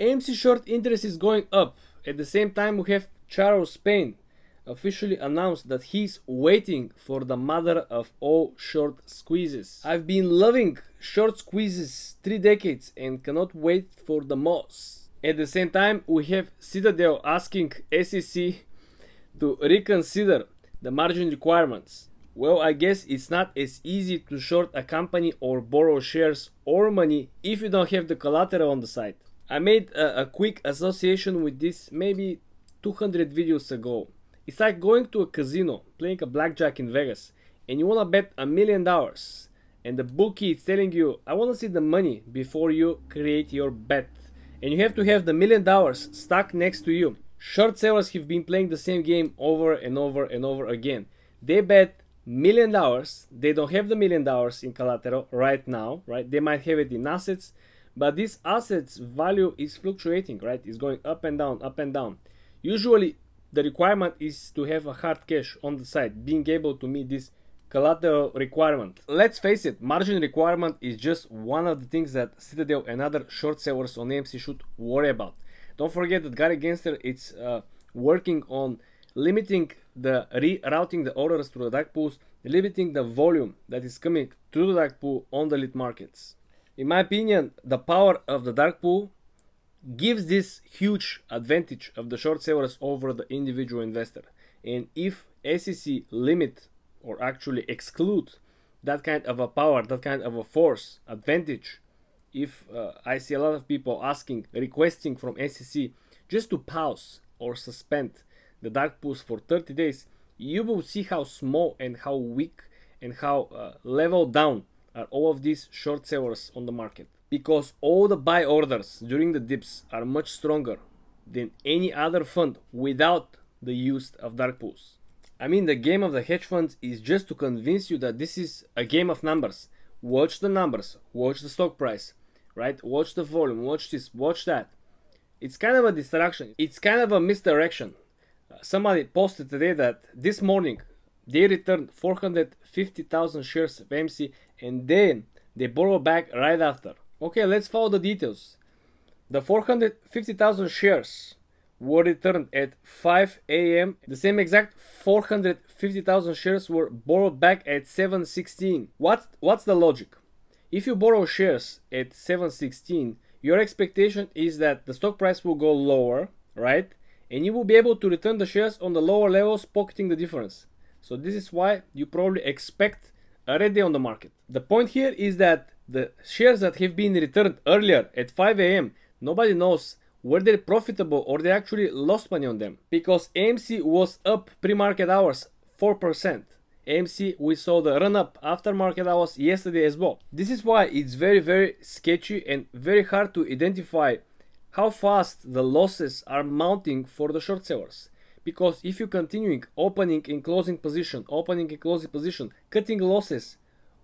AMC short interest is going up. At the same time, we have Charles Spain officially announced that he's waiting for the mother of all short squeezes. I've been loving short squeezes three decades and cannot wait for the most. At the same time, we have Citadel asking SEC to reconsider the margin requirements. Well, I guess it's not as easy to short a company or borrow shares or money if you don't have the collateral on the side. I made a, a quick association with this maybe 200 videos ago. It's like going to a casino, playing a blackjack in Vegas, and you wanna bet a million dollars, and the bookie is telling you, I wanna see the money before you create your bet. And you have to have the million dollars stuck next to you. Short sellers have been playing the same game over and over and over again. They bet million dollars, they don't have the million dollars in collateral right now, right? They might have it in assets, but this asset's value is fluctuating, right? It's going up and down, up and down. Usually, the requirement is to have a hard cash on the side, being able to meet this collateral requirement. Let's face it, margin requirement is just one of the things that Citadel and other short sellers on AMC should worry about. Don't forget that Gary Gensler is uh, working on limiting the rerouting the orders to the dark pools, limiting the volume that is coming to the dark pool on the lead markets in my opinion, the power of the dark pool gives this huge advantage of the short sellers over the individual investor. And if SEC limit or actually exclude that kind of a power, that kind of a force advantage, if uh, I see a lot of people asking, requesting from SEC just to pause or suspend the dark pools for 30 days, you will see how small and how weak and how uh, level down are all of these short sellers on the market because all the buy orders during the dips are much stronger than any other fund without the use of dark pools. I mean, the game of the hedge funds is just to convince you that this is a game of numbers. Watch the numbers, watch the stock price, right? Watch the volume, watch this, watch that. It's kind of a distraction, it's kind of a misdirection. Uh, somebody posted today that this morning they returned 450,000 shares of AMC and then they borrowed back right after. Okay, let's follow the details. The 450,000 shares were returned at 5 a.m. The same exact 450,000 shares were borrowed back at 7:16. What what's the logic? If you borrow shares at 7:16, your expectation is that the stock price will go lower, right? And you will be able to return the shares on the lower levels, pocketing the difference. So this is why you probably expect already on the market. The point here is that the shares that have been returned earlier at 5 a.m. nobody knows were they profitable or they actually lost money on them because AMC was up pre-market hours 4%. AMC we saw the run up after market hours yesterday as well. This is why it's very very sketchy and very hard to identify how fast the losses are mounting for the short sellers because if you're continuing opening and closing position, opening and closing position, cutting losses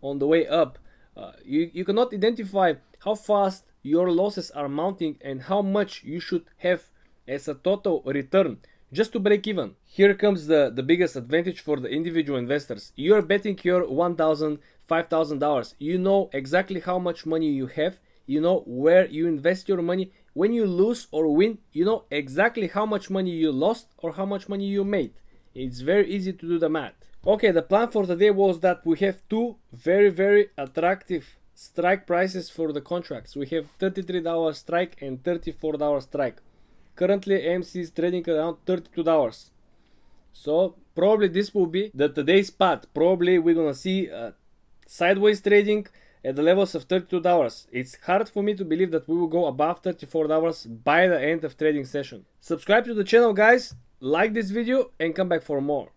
on the way up, uh, you, you cannot identify how fast your losses are mounting and how much you should have as a total return just to break even. Here comes the, the biggest advantage for the individual investors. You're betting your $1,000, $5,000. You know exactly how much money you have. You know where you invest your money when you lose or win, you know exactly how much money you lost or how much money you made. It's very easy to do the math. Okay, the plan for today was that we have two very, very attractive strike prices for the contracts. We have $33 strike and $34 strike. Currently, AMC is trading around $32. So probably this will be the today's path. Probably we're gonna see uh, sideways trading, at the levels of $32. It's hard for me to believe that we will go above $34 by the end of trading session. Subscribe to the channel guys, like this video and come back for more.